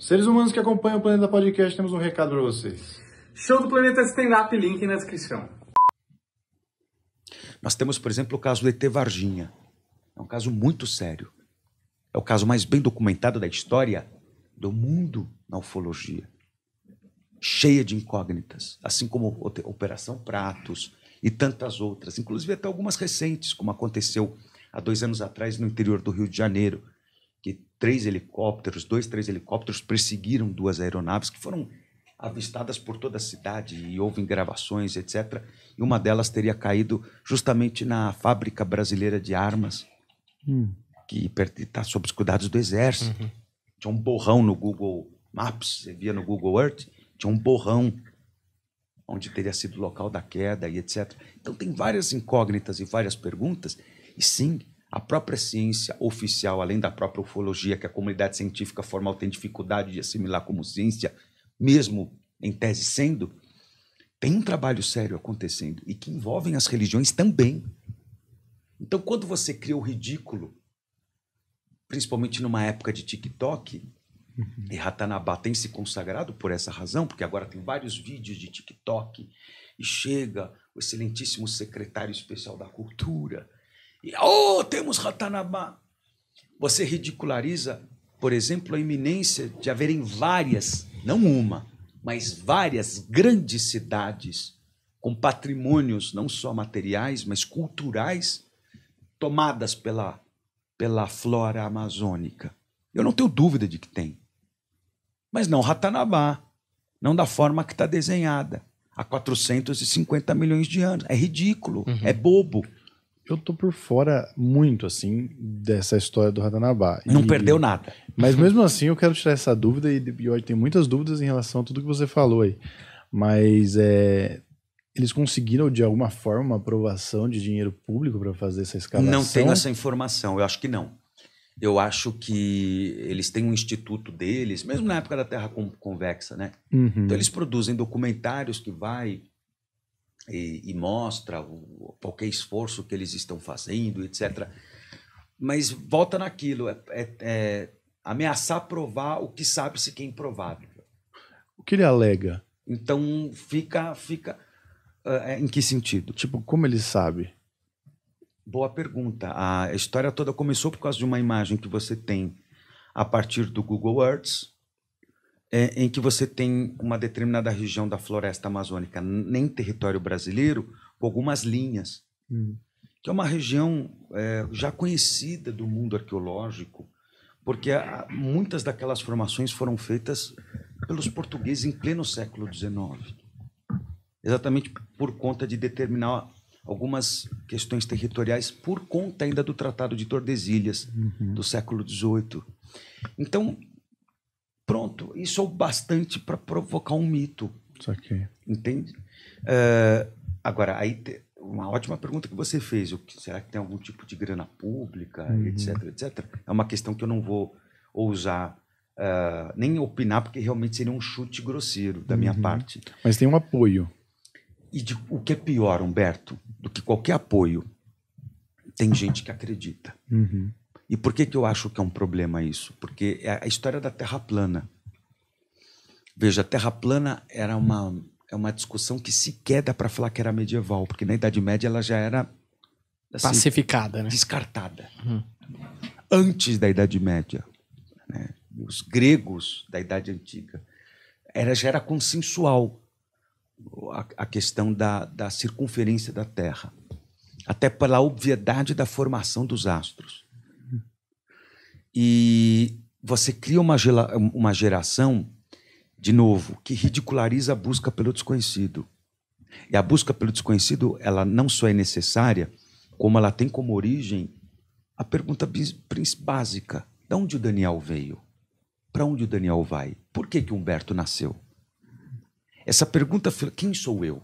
Seres humanos que acompanham o Planeta Podcast, temos um recado para vocês. Show do Planeta Stand Up, link na descrição. Nós temos, por exemplo, o caso do ET Varginha. É um caso muito sério. É o caso mais bem documentado da história do mundo na ufologia. Cheia de incógnitas, assim como Operação Pratos e tantas outras, inclusive até algumas recentes, como aconteceu há dois anos atrás no interior do Rio de Janeiro, três helicópteros, dois, três helicópteros perseguiram duas aeronaves que foram avistadas por toda a cidade e houve gravações, etc. E uma delas teria caído justamente na fábrica brasileira de armas, hum. que está sob os cuidados do exército. Uhum. Tinha um borrão no Google Maps, você via no Google Earth, tinha um borrão onde teria sido o local da queda e etc. Então tem várias incógnitas e várias perguntas. E sim, a própria ciência oficial, além da própria ufologia, que a comunidade científica formal tem dificuldade de assimilar como ciência, mesmo em tese sendo, tem um trabalho sério acontecendo e que envolvem as religiões também. Então, quando você cria o ridículo, principalmente numa época de TikTok, uhum. e Ratanabá tem se consagrado por essa razão, porque agora tem vários vídeos de TikTok e chega o excelentíssimo secretário especial da cultura e, oh, temos Ratanabá. Você ridiculariza, por exemplo, a iminência de haverem várias, não uma, mas várias grandes cidades com patrimônios não só materiais, mas culturais, tomadas pela, pela flora amazônica. Eu não tenho dúvida de que tem. Mas não Ratanabá, não da forma que está desenhada, há 450 milhões de anos. É ridículo, uhum. é bobo. Eu tô por fora muito, assim, dessa história do Ratanabá. Não e... perdeu nada. Mas mesmo assim, eu quero tirar essa dúvida, e, tem muitas dúvidas em relação a tudo que você falou aí. Mas é, eles conseguiram, de alguma forma, uma aprovação de dinheiro público para fazer essa escalação? Não tenho essa informação, eu acho que não. Eu acho que eles têm um instituto deles, mesmo na época da Terra Convexa, né? Uhum. Então eles produzem documentários que vai e, e mostra o, qualquer esforço que eles estão fazendo, etc. Mas volta naquilo, é, é, é ameaçar provar o que sabe-se que é improvável. O que ele alega? Então fica, fica uh, em que sentido? Tipo, como ele sabe? Boa pergunta. A história toda começou por causa de uma imagem que você tem a partir do Google Earth, é, em que você tem uma determinada região da floresta amazônica, nem território brasileiro, com algumas linhas, hum. que é uma região é, já conhecida do mundo arqueológico, porque a, muitas daquelas formações foram feitas pelos portugueses em pleno século XIX, exatamente por conta de determinar algumas questões territoriais por conta ainda do Tratado de Tordesilhas uhum. do século XVIII. Então Pronto. Isso é o bastante para provocar um mito. Isso aqui. Entende? É, agora, aí te, uma ótima pergunta que você fez. O, será que tem algum tipo de grana pública, uhum. etc, etc? É uma questão que eu não vou ousar uh, nem opinar, porque realmente seria um chute grosseiro da uhum. minha parte. Mas tem um apoio. E de, o que é pior, Humberto, do que qualquer apoio, tem gente que acredita. Uhum. E por que, que eu acho que é um problema isso? Porque é a história da Terra plana. Veja, a Terra plana era uma, é uma discussão que sequer dá para falar que era medieval, porque na Idade Média ela já era. Assim, Pacificada, né? Descartada. Uhum. Antes da Idade Média. Né? Os gregos da Idade Antiga. Era, já era consensual a, a questão da, da circunferência da Terra até pela obviedade da formação dos astros. E você cria uma, uma geração, de novo, que ridiculariza a busca pelo desconhecido. E a busca pelo desconhecido, ela não só é necessária, como ela tem como origem a pergunta básica: de onde o Daniel veio? Para onde o Daniel vai? Por que, que Humberto nasceu? Essa pergunta, quem sou eu?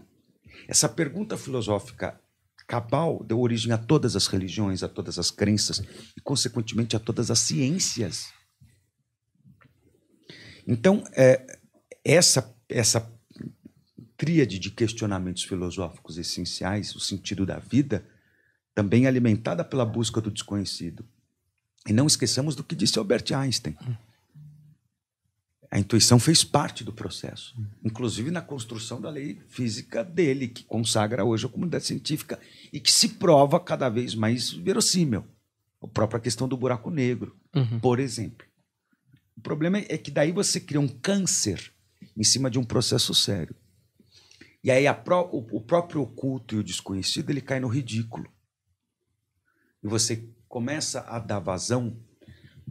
Essa pergunta filosófica cabal deu origem a todas as religiões, a todas as crenças e, consequentemente, a todas as ciências. Então, é, essa, essa tríade de questionamentos filosóficos essenciais, o sentido da vida, também é alimentada pela busca do desconhecido. E não esqueçamos do que disse Albert Einstein. A intuição fez parte do processo, inclusive na construção da lei física dele, que consagra hoje a comunidade científica e que se prova cada vez mais verossímil. A própria questão do buraco negro, uhum. por exemplo. O problema é que daí você cria um câncer em cima de um processo sério. E aí pró o próprio oculto e o desconhecido ele cai no ridículo. E você começa a dar vazão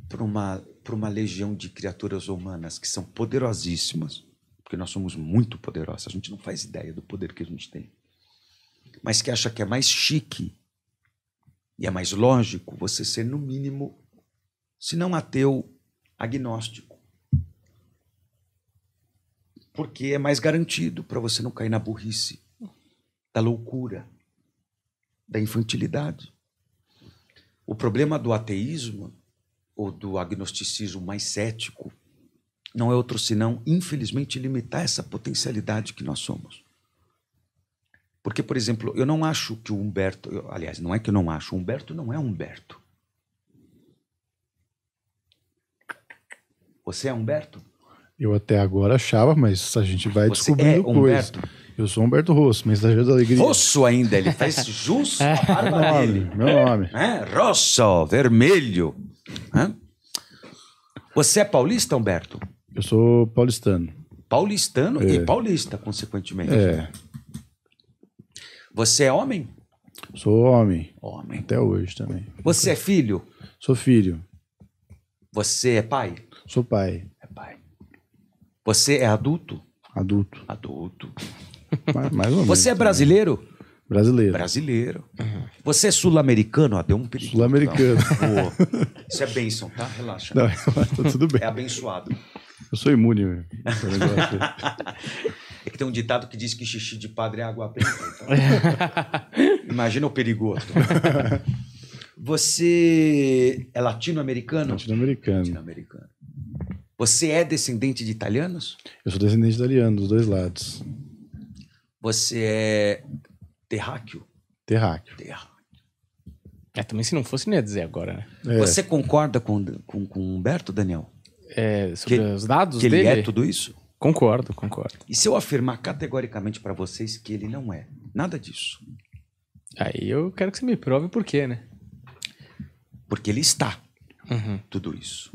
para uma para uma legião de criaturas humanas que são poderosíssimas, porque nós somos muito poderosos, a gente não faz ideia do poder que a gente tem, mas que acha que é mais chique e é mais lógico você ser, no mínimo, se não ateu, agnóstico. Porque é mais garantido para você não cair na burrice, da loucura, da infantilidade. O problema do ateísmo ou do agnosticismo mais cético, não é outro senão, infelizmente, limitar essa potencialidade que nós somos. Porque, por exemplo, eu não acho que o Humberto. Eu, aliás, não é que eu não acho, o Humberto não é Humberto. Você é Humberto? Eu até agora achava, mas a gente vai Você é descobrindo é coisas. Eu sou Humberto Rosso, mensageiro da alegria. Rosso ainda, ele faz jus à barba nome, dele. Meu nome. É? Rosso, vermelho. Né? Você é paulista, Humberto? Eu sou paulistano. Paulistano é. e paulista, consequentemente. É. Né? Você é homem? Sou homem. Homem. Até hoje também. Você é filho? Sou filho. Você é pai? Sou pai. É pai. Você é adulto? Adulto. Adulto. Mais, mais ou menos. Você é brasileiro? Também. Brasileiro. Brasileiro. Uhum. Você é sul-americano? Ah, deu um perigo. Sul-americano. Isso é bênção, tá? Relaxa. Não, tá tudo bem. É abençoado. Eu sou imune. Meu. é que tem um ditado que diz que xixi de padre é água preta. Então... Imagina o perigoso. Você é latino-americano? Latino-americano. Latino-americano. Você é descendente de italianos? Eu sou descendente de italiano, dos dois lados. Você é Terráqueo. Terráqueo. Terráqueo. É, também se não fosse, não ia dizer agora, né? É. Você concorda com, com, com o Humberto, Daniel? É, sobre que, os dados que dele? Que ele é tudo isso? Concordo, concordo. E se eu afirmar categoricamente para vocês que ele não é? Nada disso. Aí eu quero que você me prove por quê, né? Porque ele está. Uhum. Tudo isso.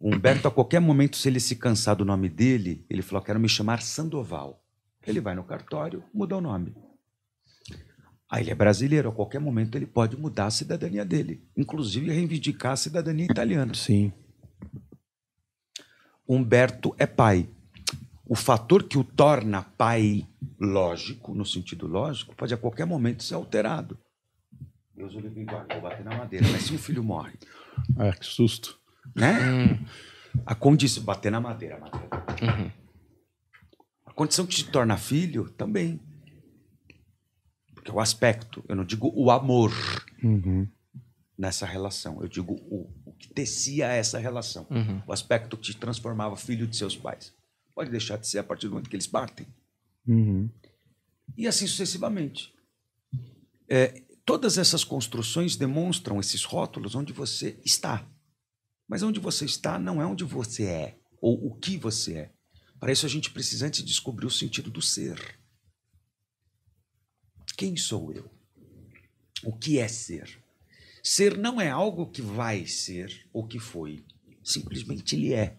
O Humberto, a qualquer momento, se ele se cansar do nome dele, ele falou: quero me chamar Sandoval. Ele vai no cartório, muda o nome. Ah, ele é brasileiro, a qualquer momento ele pode mudar a cidadania dele, inclusive reivindicar a cidadania italiana. Sim. Humberto é pai. O fator que o torna pai lógico, no sentido lógico, pode a qualquer momento ser alterado. Deus o livre guarda, vou bater na madeira. Mas se um filho morre. Ah, que susto. Né? Hum. A condição. Bater na madeira, madeira. Uhum. A condição que te torna filho também que é o aspecto. Eu não digo o amor uhum. nessa relação. Eu digo o, o que tecia essa relação. Uhum. O aspecto que te transformava filho de seus pais. Pode deixar de ser a partir do momento que eles partem. Uhum. E assim sucessivamente. É, todas essas construções demonstram esses rótulos onde você está. Mas onde você está não é onde você é, ou o que você é. Para isso a gente precisa antes descobrir o sentido do ser. Quem sou eu? O que é ser? Ser não é algo que vai ser ou que foi, simplesmente ele é.